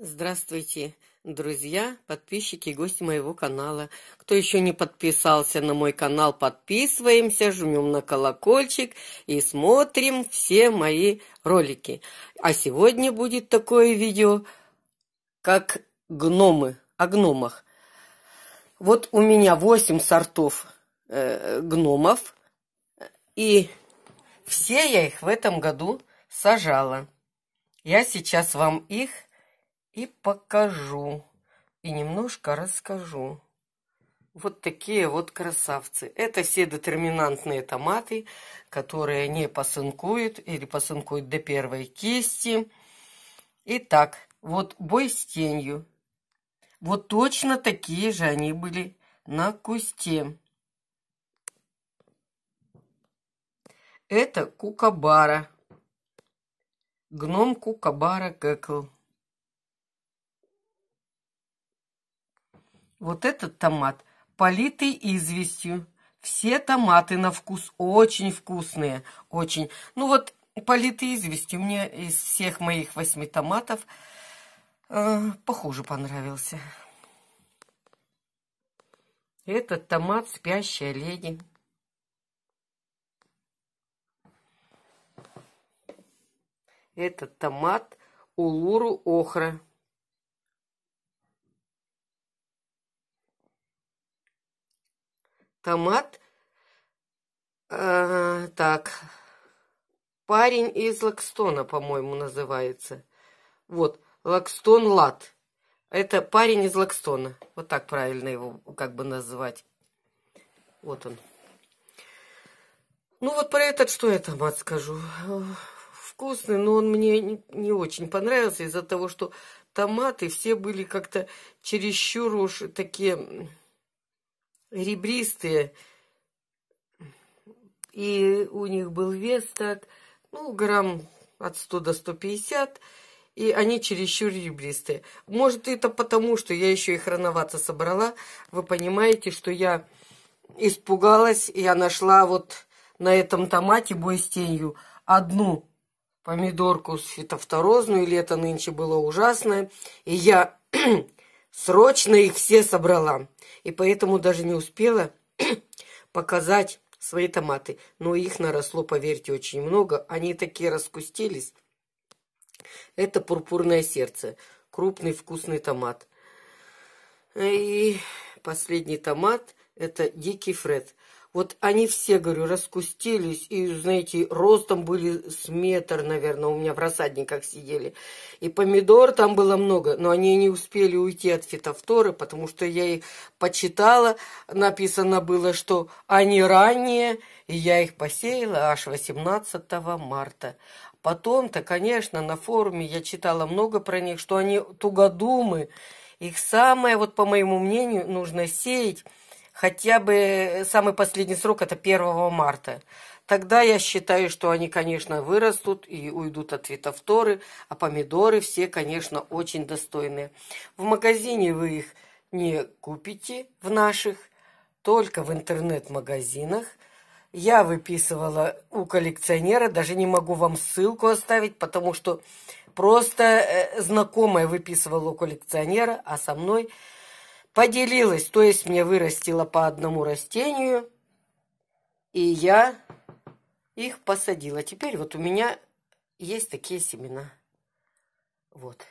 Здравствуйте, друзья, подписчики и гости моего канала. Кто еще не подписался на мой канал, подписываемся, жмем на колокольчик и смотрим все мои ролики. А сегодня будет такое видео, как гномы, о гномах. Вот у меня 8 сортов э, гномов, и все я их в этом году сажала. Я сейчас вам их и покажу, и немножко расскажу. Вот такие вот красавцы. Это все детерминантные томаты, которые не посынкуют или посынкуют до первой кисти. Итак, вот бой с тенью. Вот точно такие же они были на кусте. Это кукабара. Гном кукабара кэкл. Вот этот томат политый известью. Все томаты на вкус очень вкусные, очень. Ну вот политый известью мне из всех моих восьми томатов э, похуже понравился. Этот томат спящая леди. Этот томат улуру охра. автомат. А, так, парень из Лакстона, по-моему, называется. Вот, Лакстон Лат. Это парень из Лакстона. Вот так правильно его как бы называть. Вот он. Ну вот про этот что я там отскажу. Вкусный, но он мне не очень понравился из-за того, что томаты все были как-то чересчур уж такие ребристые, и у них был вес так, ну, грамм от 100 до 150, и они чересчур ребристые. Может, это потому, что я еще их рановато собрала. Вы понимаете, что я испугалась, и я нашла вот на этом томате бой с тенью одну помидорку фитофторозную, лето нынче было ужасное, и я срочно их все собрала. И поэтому даже не успела показать свои томаты. Но их наросло, поверьте, очень много. Они такие раскустились. Это пурпурное сердце. Крупный вкусный томат. И последний томат – это дикий фред – вот они все, говорю, раскустились и, знаете, ростом были с метр, наверное, у меня в рассадниках сидели. И помидор там было много, но они не успели уйти от фитофторы, потому что я их почитала, написано было, что они ранние, и я их посеяла аж 18 марта. Потом-то, конечно, на форуме я читала много про них, что они тугодумы, их самое, вот по моему мнению, нужно сеять – хотя бы э, самый последний срок это 1 марта. Тогда я считаю, что они, конечно, вырастут и уйдут от фитофторы, а помидоры все, конечно, очень достойные. В магазине вы их не купите в наших, только в интернет-магазинах. Я выписывала у коллекционера, даже не могу вам ссылку оставить, потому что просто э, знакомая выписывала у коллекционера, а со мной поделилась, то есть мне вырастила по одному растению, и я их посадила. Теперь вот у меня есть такие семена. Вот.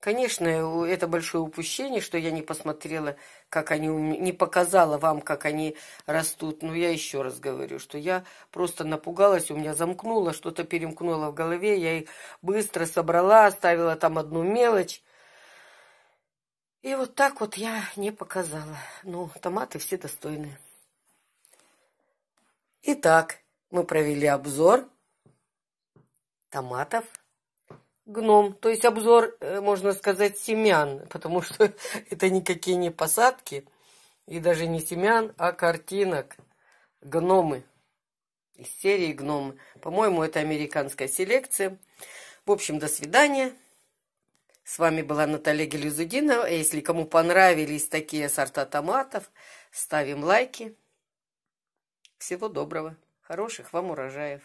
Конечно, это большое упущение, что я не посмотрела, как они, не показала вам, как они растут. Но я еще раз говорю, что я просто напугалась, у меня замкнуло, что-то перемкнуло в голове, я их быстро собрала, оставила там одну мелочь, и вот так вот я не показала. Ну, томаты все достойные. Итак, мы провели обзор томатов гном. То есть обзор, э, можно сказать, семян, потому что это никакие не посадки и даже не семян, а картинок. Гномы. Из серии гномы. По-моему, это американская селекция. В общем, до свидания. С вами была Наталья Гелюзудинова. Если кому понравились такие сорта томатов, ставим лайки. Всего доброго. Хороших вам урожаев.